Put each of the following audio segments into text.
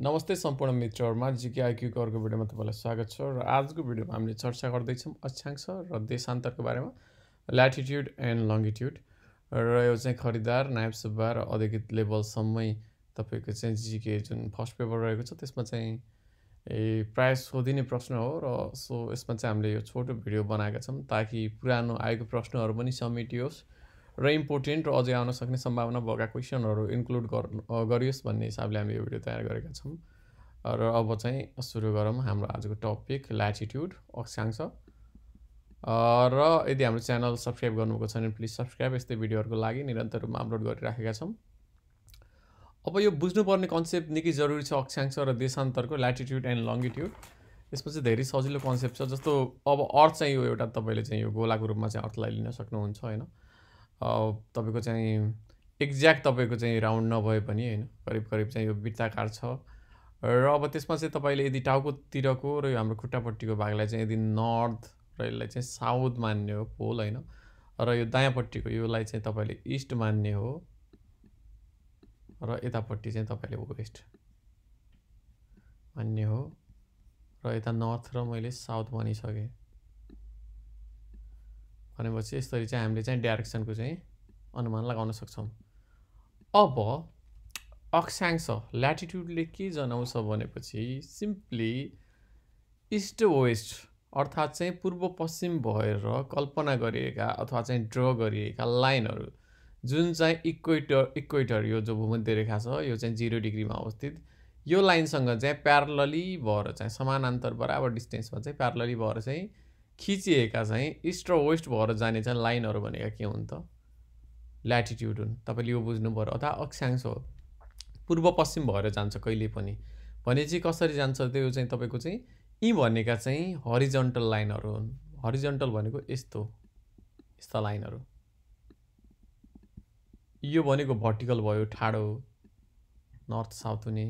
नमस्ते सम्पूर्ण मित्रहरूमा जिके आइक्यूको अर्को भिडियोमा तपाईँलाई स्वागत छ र आजको भिडियोमा हामीले चर्चा गर्दैछौँ अक्षांश र देशान्तरको बारेमा ल्याटिट्युड एन्ड लङ्गिट्युड र यो चाहिँ खरिदार नायब सुब्बा र अधिकृत लेभलसम्मै तपाईँको चाहिँ जिके जुन फर्स्ट पेपर रहेको छ त्यसमा चाहिँ ए प्रायः सोधिने प्रश्न हो र सो यसमा चाहिँ हामीले यो छोटो भिडियो बनाएका छौँ ताकि पुरानो आएको प्रश्नहरू पनि समेटियोस् र इम्पोर्टेन्ट र अझै आउन सक्ने सम्भावना भएका क्वेसनहरू इन्क्लुड गरियोस् भन्ने हिसाबले हामी यो भिडियो तयार गरेका छौँ र अब चाहिँ सुरु गरौँ हाम्रो आजको टपिक ल्याटिट्युड अक्षांश र यदि हाम्रो च्यानल सब्सक्राइब गर्नुभएको छ भने प्लिज सब्सक्राइब यस्तै भिडियोहरूको लागि निरन्तर रूपमा अपलोड गरिराखेका छौँ अब यो बुझ्नुपर्ने कन्सेप्ट निकै जरुरी छ अक्षांश र देशान्तरको ल्याटिट्युड एन्ड लङ्गिट्युड यसमा चाहिँ धेरै सजिलो कन्सेप्ट छ जस्तो अब अर्थ चाहिँ यो एउटा तपाईँले चाहिँ यो गोलाको रूपमा चाहिँ अर्थलाई लिन सक्नुहुन्छ होइन तपाईँको चाहिँ एक्ज्याक्ट तपाईँको चाहिँ राउन्ड नभए पनि होइन करिब करिब चाहिँ यो वृत्ताकार छ र अब त्यसमा चाहिँ तपाईँले यदि टाउकोतिरको र यो हाम्रो खुट्टापट्टिको भागलाई चाहिँ यदि नर्थ र यसलाई चाहिँ साउथ मान्ने हो पोल होइन र यो दायाँपट्टिको योलाई चाहिँ तपाईँले इस्ट मान्ने हो र यतापट्टि चाहिँ तपाईँले वेस्ट मान्ने हो र यता नर्थ र मैले साउथ भनिसकेँ भनेपछि यसरी चाहिँ हामीले चाहिँ डाइरेक्सनको चाहिँ अनुमान लगाउन सक्छौँ अब अक्षांश ल्याटिट्युडले के जनाउँछ भनेपछि सिम्पली इस्ट वेस्ट अर्थात् चाहिँ पूर्व पश्चिम भएर कल्पना गरिएका अथवा चाहिँ ड्र गरिएका लाइनहरू जुन चाहिँ इक्वेटर इक्वेटर यो जो भूमध्य रेखा छ यो चाहिँ जिरो डिग्रीमा अवस्थित यो लाइनसँग चाहिँ प्यारलली भएर चाहिँ समानान्तर बराबर डिस्टेन्समा चाहिँ प्यारलली भएर चाहिँ खिचिएका चाहिँ इस्ट र वेस्ट भएर जाने चाहिँ लाइनहरू भनेका के हुन् त ल्याटिट्युड हुन् तपाईँले यो बुझ्नु पऱ्यो अथवा अक्षांश हो पूर्व पश्चिम भएर जान्छ कहिले पनि भने चाहिँ कसरी जान्छ त्यो चाहिँ तपाईँको चाहिँ यी भनेका चाहिँ हरिजन्टल लाइनहरू हुन् हरिजन्टल भनेको यस्तो यस्ता लाइनहरू यो भनेको भर्टिकल भयो ठाडो नर्थ साउथ हुने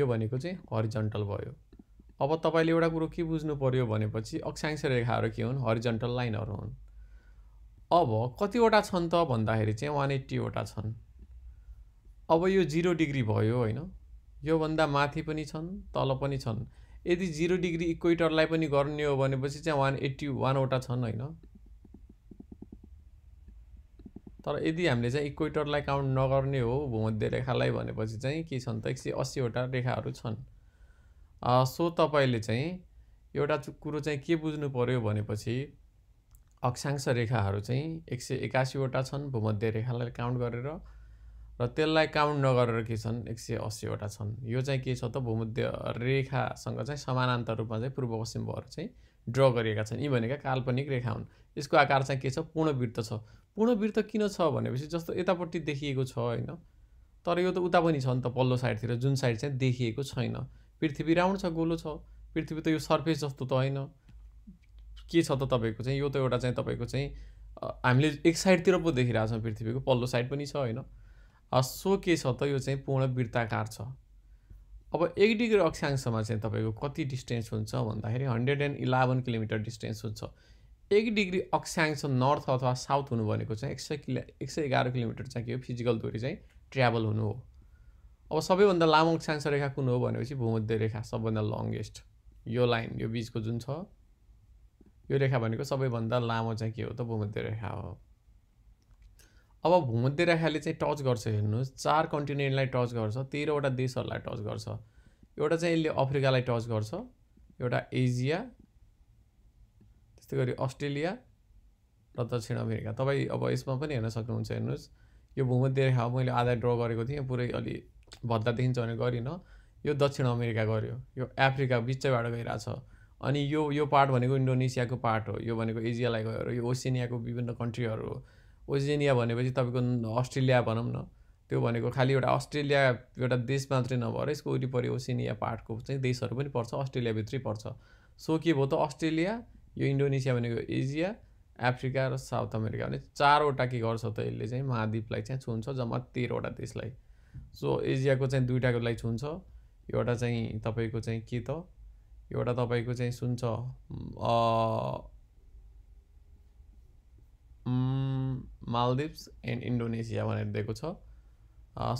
यो भनेको चाहिँ हरिजन्टल भयो अब तपाईँले एउटा कुरो के बुझ्नु पऱ्यो भनेपछि अक्षांश रेखाहरू के हुन् हरिजन्टल लाइनहरू हुन् अब कतिवटा छन् त भन्दाखेरि चाहिँ वान एट्टीवटा छन् अब यो जिरो डिग्री भयो होइन योभन्दा माथि पनि छन् तल पनि छन् यदि जिरो डिग्री इक्वेटरलाई पनि गर्ने हो भनेपछि चाहिँ वान एट्टी वानवटा छन् होइन तर यदि हामीले चाहिँ इक्वेटरलाई काउन्ट नगर्ने हो भूमध्य रेखालाई भनेपछि चाहिँ के छन् त एक सय अस्सीवटा रेखाहरू छन् सो तपाईँले चाहिँ एउटा कुरो चाहिँ के बुझ्नु पऱ्यो भनेपछि अक्षांश रेखाहरू चाहिँ एक सय एकासीवटा छन् भूमध्य रेखालाई काउन्ट गरेर र त्यसलाई काउन्ट नगरेर के छन् एक सय अस्सीवटा छन् यो चाहिँ के छ त भूमध्य रेखासँग चाहिँ समानान्तर रूपमा चाहिँ पूर्व पश्चिम भएर चाहिँ ड्र गरिएका छन् यी भनेका काल्पनिक रेखा हुन् यसको आकार चाहिँ के छ पूर्णवृत्त छ पूर्णवृत्त किन छ भनेपछि जस्तो यतापट्टि देखिएको छ होइन तर यो त उता पनि छ नि त पल्लो साइडतिर जुन साइड चाहिँ देखिएको छैन पृथ्वी राउन्ड छ गोलो छ पृथ्वी त यो सर्फेस जस्तो त होइन के छ त तपाईँको चाहिँ यो त एउटा चाहिँ तपाईँको चाहिँ हामीले एक साइडतिर पो देखिरहेछौँ पृथ्वीको पल्लो साइड पनि छ होइन सो के छ त यो चाहिँ पूर्ण वृत्ताकार छ अब एक डिग्री अक्षांशमा चाहिँ तपाईँको कति डिस्टेन्स हुन्छ भन्दाखेरि hundred and eleven kilometre distance हुन्छ एक डिग्री अक्षांश नर्थ अथवा साउथ हुनु भनेको चाहिँ एक सय किलो एक सय एघार किलोमिटर चाहिँ के हो फिजिकल दुरी चाहिँ ट्राभल हुनु हो अब सबैभन्दा लामो अक्षांश रेखा कुन हो भनेपछि भूमध्य रेखा सबभन्दा लङ्गेस्ट यो लाइन यो बिचको जुन छ यो रेखा भनेको सबैभन्दा लामो चाहिँ के हो त भूमध्य रेखा हो अब भूमध्य रेखाले चाहिँ टच गर्छ हेर्नुहोस् चार कन्टिनेन्टलाई टच गर्छ तेह्रवटा देशहरूलाई टच गर्छ एउटा चाहिँ यसले अफ्रिकालाई टच गर्छ एउटा एजिया त्यस्तै गरी अस्ट्रेलिया र दक्षिण अमेरिका तपाईँ अब यसमा पनि हेर्न सक्नुहुन्छ हेर्नुहोस् यो भूमध्य रेखा मैले आधा ड्र गरेको थिएँ पुरै अलि देखिन्छ भने गरिनँ यो दक्षिण अमेरिका गऱ्यो यो अफ्रिका बिचैबाट गइरहेको छ अनि यो यो पार्ट भनेको इन्डोनेसियाको पार्ट हो यो भनेको एजियालाई गएर यो ओसिनियाको विभिन्न कन्ट्रीहरू हो ओसेनिया भनेपछि तपाईँको अस्ट्रेलिया भनौँ न त्यो भनेको खालि एउटा अस्ट्रेलिया एउटा देश मात्रै नभएर यसको वरिपरि ओसेनिया पार्टको चाहिँ देशहरू पनि पर्छ अस्ट्रेलियाभित्रै पर्छ सो के भयो त अस्ट्रेलिया यो इन्डोनेसिया भनेको एजिया अफ्रिका र साउथ अमेरिका भने चारवटा के गर्छ त यसले चाहिँ महाद्वीपलाई चाहिँ छुन्छ जम्मा तेह्रवटा देशलाई सो एजियाको चाहिँ दुइटाको लागि हुन्छ एउटा चाहिँ तपाईँको चाहिँ के त एउटा तपाईँको चाहिँ सुन्छ मालदिप्स एन्ड इन्डोनेसिया भनेर दिएको छ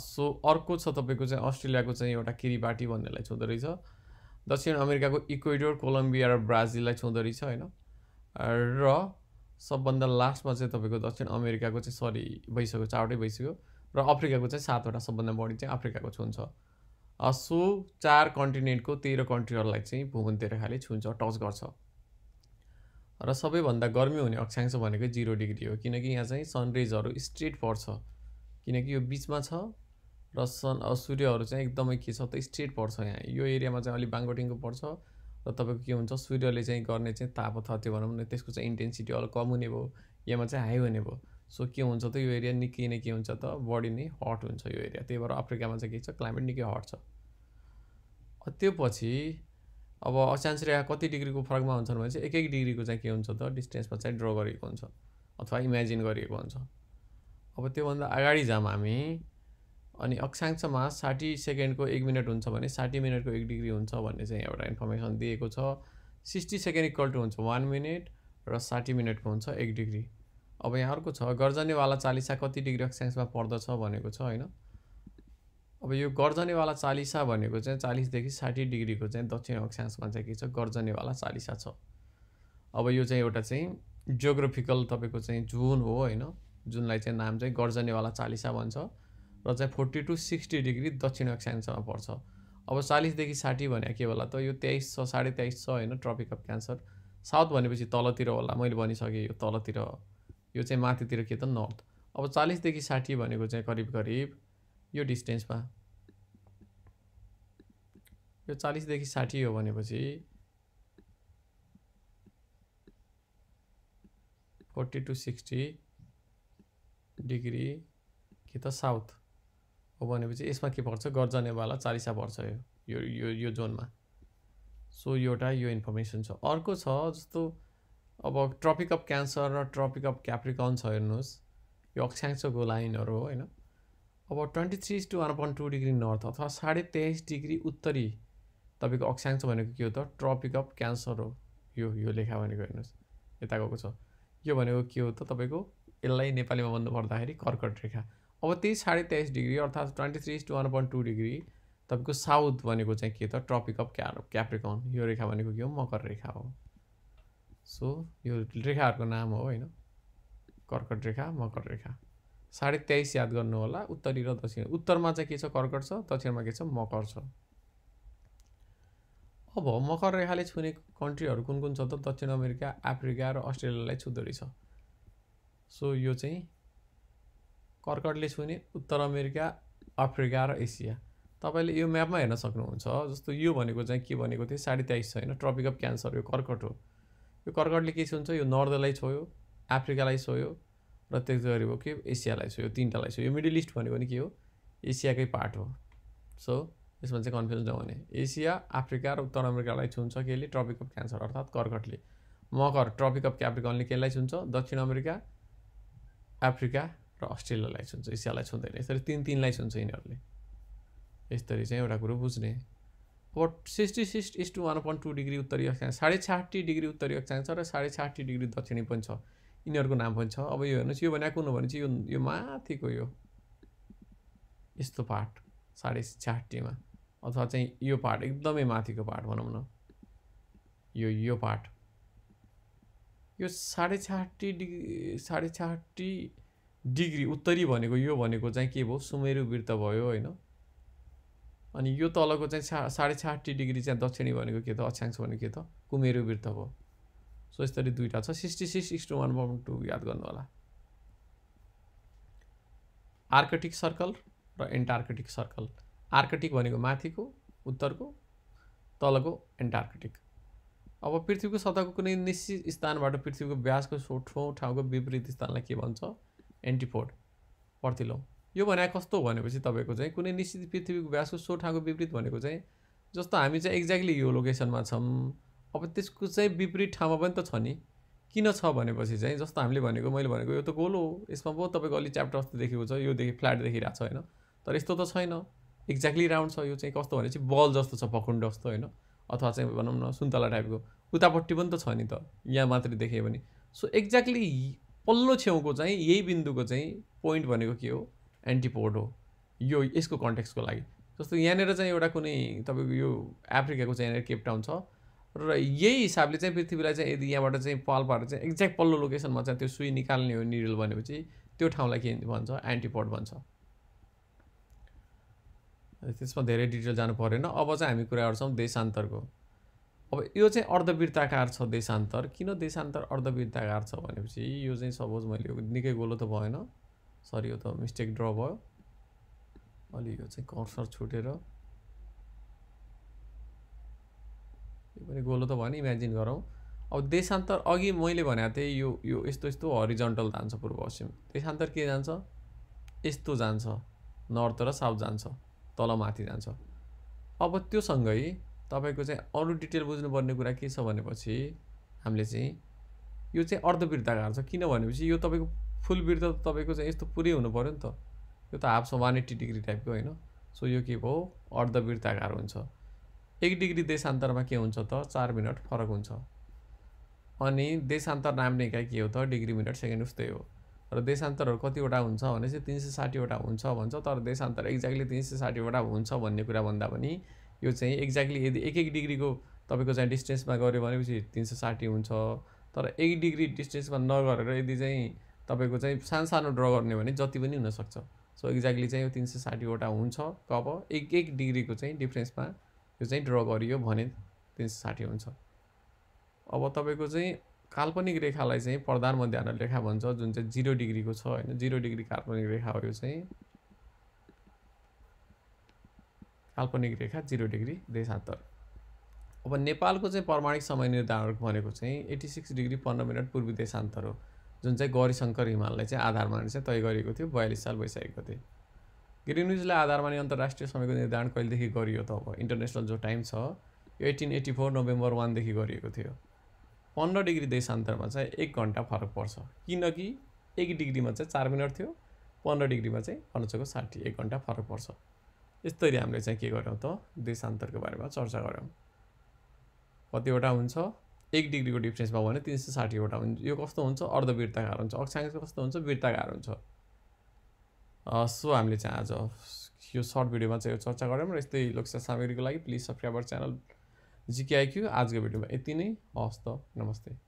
सो अर्को छ तपाईँको चाहिँ अस्ट्रेलियाको चाहिँ एउटा किरिबाटी भन्नेलाई छुँदो रहेछ दक्षिण अमेरिकाको इक्वेडोर कोलम्बिया र ब्राजिललाई छुँदो रहेछ होइन र सबभन्दा लास्टमा चाहिँ तपाईँको दक्षिण अमेरिकाको चाहिँ सरी भइसक्यो चारवटै भइसक्यो र अफ्रिकाको चाहिँ सातवटा सबभन्दा बढी चाहिँ अफ्रिकाको छुन्छ सो चार कन्टिनेन्टको तेह्र कन्ट्रीहरूलाई चाहिँ भूमन्तिर खाले छुन्छ टच गर्छ र सबैभन्दा गर्मी हुने अक्षांश भनेको जिरो डिग्री हो किनकि यहाँ चाहिँ सनरेजहरू स्ट्रेट पर्छ किनकि यो बिचमा छ र सन सूर्यहरू चाहिँ एकदमै के छ त स्ट्रेट पर्छ यहाँ यो एरियामा चाहिँ अलिक बाङ्गोटिङको पर्छ र तपाईँको के हुन्छ सूर्यले चाहिँ गर्ने चाहिँ ताप अथवा त्यो भनौँ न त्यसको चाहिँ इन्टेन्सिटी अलिक कम हुने भयो यहाँमा चाहिँ हाई हुने भयो सो के हुन्छ त यो एरिया निकै नै के हुन्छ त बडी नै हट हुन्छ यो एरिया त्यही भएर अफ्रिकामा चाहिँ के छ क्लाइमेट निकै हट छ त्यो पछि अब रेखा कति डिग्रीको फरकमा हुन्छन् भने चाहिँ एक एक डिग्रीको चाहिँ के हुन्छ त डिस्टेन्समा चाहिँ ड्र गरिएको हुन्छ अथवा इमेजिन गरिएको हुन्छ अब त्योभन्दा अगाडि जाम हामी अनि अक्षांशमा साठी सेकेन्डको एक मिनट हुन्छ भने साठी मिनटको एक डिग्री हुन्छ भन्ने चाहिँ एउटा इन्फर्मेसन दिएको छ सिक्सटी सेकेन्ड इक्वल टु हुन्छ वान मिनट र साठी मिनटको हुन्छ एक डिग्री अब यहाँ अर्को छ गर्जनेवाला चालिसा कति डिग्री अक्षांशमा पर्दछ भनेको छ होइन अब यो गर्जनेवाला चालिसा भनेको चाहिँ चालिसदेखि साठी डिग्रीको चाहिँ दक्षिण अक्षांशमा चाहिँ के छ गर्जनेवाला चालिसा छ अब यो चाहिँ एउटा चाहिँ जियोग्राफिकल तपाईँको चाहिँ जुन हो होइन जुनलाई चाहिँ नाम चाहिँ गर्जनेवाला चालिसा भन्छ र चाहिँ फोर्टी टू सिक्सटी डिग्री दक्षिण अक्षांशमा पर्छ अब चालिसदेखि साठी भने के होला त यो तेइस छ साढे तेइस छ होइन ट्रपिक अफ क्यान्सर साउथ भनेपछि तलतिर होला मैले भनिसकेँ यो तलतिर यो चाहिँ माथितिर के त नर्थ अब चालिसदेखि साठी भनेको चाहिँ करिब करिब यो डिस्टेन्समा यो चालिसदेखि साठी हो भनेपछि फोर्टी टु सिक्सटी डिग्री के त साउथ हो भनेपछि यसमा के पर्छ गर्जनेवाला चालिसा पर्छ यो यो यो जोनमा सो एउटा यो इन्फर्मेसन छ अर्को छ जस्तो अब ट्रपिक अफ क्यान्सर र ट्रपिक अफ क्याप्रिकन्स छ हेर्नुहोस् यो अक्षांशको लाइनहरू हो होइन अब twenty three two one point two degree north अथवा साढे तेइस डिग्री उत्तरी तपाईँको अक्षांश भनेको के हो त ट्रपिक अफ क्यान्सर हो यो यो लेखा भनेको हेर्नुहोस् यता गएको छ यो भनेको के हो त तपाईँको यसलाई नेपालीमा भन्नुपर्दाखेरि कर्कट रेखा अब त्यही साढे तेइस डिग्री अर्थात् twenty three two one point two degree तपाईँको साउथ भनेको चाहिँ के त ट्रपिक अफ क्या क्याप्रिकन यो रेखा भनेको के हो मकर रेखा हो सो यो रेखाहरूको नाम हो होइन कर्कट रेखा मकर रेखा साढे तेइस याद गर्नु होला उत्तरी र दक्षिण उत्तरमा चाहिँ के छ कर्कट छ दक्षिणमा के छ मकर छ अब मकर रेखाले छुने कन्ट्रीहरू कुन कुन छ त दक्षिण अमेरिका अफ्रिका र अस्ट्रेलियालाई छुँदो रहेछ सो यो चाहिँ कर्कटले छुने उत्तर अमेरिका अफ्रिका र एसिया तपाईँले यो म्यापमा हेर्न सक्नुहुन्छ जस्तो यो भनेको चाहिँ के भनेको थियो साढे तेइस छ होइन ट्रपिक अफ क्यान्सर यो कर्कट हो यो कर्कटले के हुन्छ यो नर्थलाई छोयो अफ्रिकालाई छोयो र त्यस गरी हो के एसियालाई छोयो तिनवटालाई छोयो यो मिडल इस्ट भनेको नि के हो एसियाकै पार्ट हो सो यसमा चाहिँ कन्फ्युजन नहुने एसिया अफ्रिका र उत्तर अमेरिकालाई छुन्छ केले ट्रपिक अफ क्यान्सर अर्थात् कर्कटले मकर ट्रपिक अफ क्याप्रिकनले केलाई छुन्छ दक्षिण अमेरिका अफ्रिका र अस्ट्रेलियालाई छुन्छ एसियालाई छुँदैन यसरी तिन तिनलाई छुन्छ यिनीहरूले यसरी चाहिँ एउटा कुरो बुझ्ने अब sixty six is two one point two degree उत्तरी अक्षांश साढे छाठी डिग्री उत्तरी छ र साढे छाठी डिग्री दक्षिणी पनि छ यिनीहरूको नाम पनि छ अब यो हेर्नुहोस् यो भनेको कुन हो भने चाहिँ यो यो माथिको यो यस्तो पार्ट साढे छ्याठीमा अथवा चाहिँ यो पार्ट एकदमै माथिको पार्ट भनौँ न यो यो पार्ट यो साढे छठी डिग्री साढे छठी डिग्री उत्तरी भनेको यो भनेको चाहिँ के भयो सुमेरु वृत्त भयो होइन अनि यो तलको चाहिँ सा साढे छाठी डिग्री चाहिँ दक्षिणी भनेको के त अक्षांश भनेको के त कुमेरो वृत्त हो सो यसरी दुइटा छ sixty six two one point two याद गर्नु होला आर्कटिक सर्कल र एन्टार्कटिक सर्कल आर्कटिक भनेको माथिको उत्तरको तलको एन्टार्कटिक अब पृथ्वीको सतहको कुनै निश्चित स्थानबाट पृथ्वीको व्यासको ठाउँ ठाउँको विपरीत स्थानलाई के भन्छ एन्टिफोर्ड पर्तिलो यो भनेको कस्तो भनेपछि तपाईँको चाहिँ कुनै निश्चित पृथ्वीको व्यासको सो ठाउँको विपरीत भनेको चाहिँ जस्तो हामी चाहिँ एक्ज्याक्टली यो लोकेसनमा छौँ अब त्यसको चाहिँ विपरीत ठाउँमा पनि त छ नि किन छ भनेपछि चाहिँ जस्तो हामीले भनेको मैले भनेको यो त गोल हो यसमा पो तपाईँको अलिक च्याप्टर अस्ति देखेको छ देखि फ्ल्याट देखिरहेको छ होइन तर यस्तो त छैन एक्ज्याक्टली राउन्ड छ यो चाहिँ कस्तो भनेपछि बल जस्तो छ पखुन्ड जस्तो होइन अथवा चाहिँ भनौँ न सुन्तला टाइपको उतापट्टि पनि त छ नि त यहाँ मात्रै देखेँ भने सो एक्ज्याक्टली पल्लो छेउको चाहिँ यही बिन्दुको चाहिँ पोइन्ट भनेको के हो एन्टिपोड हो यो यसको कन्टेक्स्टको लागि जस्तो यहाँनिर चाहिँ एउटा कुनै तपाईँको यो अफ्रिकाको चाहिँ यहाँनिर केपटाउन छ र यही हिसाबले चाहिँ पृथ्वीलाई चाहिँ यदि यहाँबाट चाहिँ पाल्पाएर चाहिँ एक्ज्याक्ट पल्लो लोकेसनमा चाहिँ त्यो सुई निकाल्ने हो निरिल भनेपछि त्यो ठाउँलाई के भन्छ एन्टिपोड भन्छ त्यसमा धेरै डिटेल जानु परेन अब चाहिँ हामी कुरा गर्छौँ देशान्तरको अब यो चाहिँ अर्धवृत्ताकार छ देशान्तर किन देशान्तर अर्धवृत्ताकार छ भनेपछि यो चाहिँ सपोज मैले निकै गोलो त भएन सरी यो त मिस्टेक ड्र भयो अलि यो चाहिँ कर्सर छुटेर यो पनि गोलो त भएन इमेजिन गरौँ अब देशान्तर अघि मैले भनेको थिएँ यो यो यस्तो यस्तो हरिजन्टल जान्छ पूर्व पश्चिम देशान्तर के जान्छ यस्तो जान्छ नर्थ र साउथ जान्छ तल माथि जान्छ अब त्योसँगै तपाईँको चाहिँ अरू डिटेल बुझ्नुपर्ने कुरा के छ भनेपछि हामीले चाहिँ यो चाहिँ अर्धवृत्ताकार छ किन भनेपछि यो तपाईँको फुल बिर्द त तपाईँको चाहिँ यस्तो पुरै हुनु पऱ्यो नि त यो त हाफ वान एट्टी डिग्री टाइपको होइन सो यो के भयो अर्ध वृत्ताकार हुन्छ एक डिग्री देशान्तरमा के हुन्छ त चार मिनट फरक हुन्छ अनि देशान्तर नाम्ने इकाइ के हो त डिग्री मिनट सेकेन्ड उस्तै हो र देशान्तरहरू कतिवटा हुन्छ भने चाहिँ तिन सय साठीवटा हुन्छ भन्छ तर देशान्तर एक्ज्याक्टली तिन सय साठीवटा हुन्छ भन्ने कुरा भन्दा पनि यो चाहिँ एक्ज्याक्टली यदि एक एक डिग्रीको तपाईँको चाहिँ डिस्टेन्समा गऱ्यो भनेपछि तिन सय साठी हुन्छ तर एक डिग्री डिस्टेन्समा नगरेर यदि चाहिँ तपाईँको चाहिँ सानो सानो ड्र गर्ने भने जति पनि हुनसक्छ सो एक्ज्याक्टली चाहिँ यो तिन सय साठीवटा हुन्छ कब एक एक डिग्रीको चाहिँ डिफ्रेन्समा यो चाहिँ ड्र गरियो भने तिन सय साठी हुन्छ अब तपाईँको चाहिँ काल्पनिक रेखालाई चाहिँ प्रधान मध्याह रेखा भन्छ जुन चाहिँ जिरो डिग्रीको छ होइन जिरो डिग्री काल्पनिक रेखा हो यो चाहिँ काल्पनिक रेखा जिरो डिग्री देशान्तर अब नेपालको चाहिँ प्रमाणिक समय निर्धारक भनेको चाहिँ एट्टी सिक्स डिग्री पन्ध्र मिनट पूर्वी देशान्तर हो जुन चाहिँ गौरी शङ्कर हिमाललाई चाहिँ आधार माने चाहिँ तय गरिएको थियो बयालिस साल भइसकेको थियो न्युजलाई आधार माने अन्तर्राष्ट्रिय समयको निर्धारण कहिलेदेखि गरियो त अब इन्टरनेसनल जो टाइम छ यो एटिन एट्टी फोर नोभेम्बर वानदेखि गरिएको थियो पन्ध्र डिग्री देशान्तरमा चाहिँ एक घन्टा फरक पर्छ किनकि एक डिग्रीमा चाहिँ चार मिनट थियो पन्ध्र डिग्रीमा चाहिँ अनुचको साठी एक घन्टा फरक पर्छ यस्तरी हामीले चाहिँ के गऱ्यौँ त देशान्तरको बारेमा चर्चा गऱ्यौँ कतिवटा हुन्छ एक डिग्रीको भयो भने तिन सय साठीवटा हुन्छ यो कस्तो हुन्छ अर्ध हुन्छ अक्षाङ्क कस्तो हुन्छ वृत्ताकार हुन्छ सो हामीले चाहिँ आज यो सर्ट भिडियोमा चाहिँ यो चर्चा गऱ्यौँ र यस्तै लोकसेवा सामग्रीको लागि प्लिज सब्सक्राइबर च्यानल जिकेआइक्यू आजको भिडियोमा यति नै हवस् त नमस्ते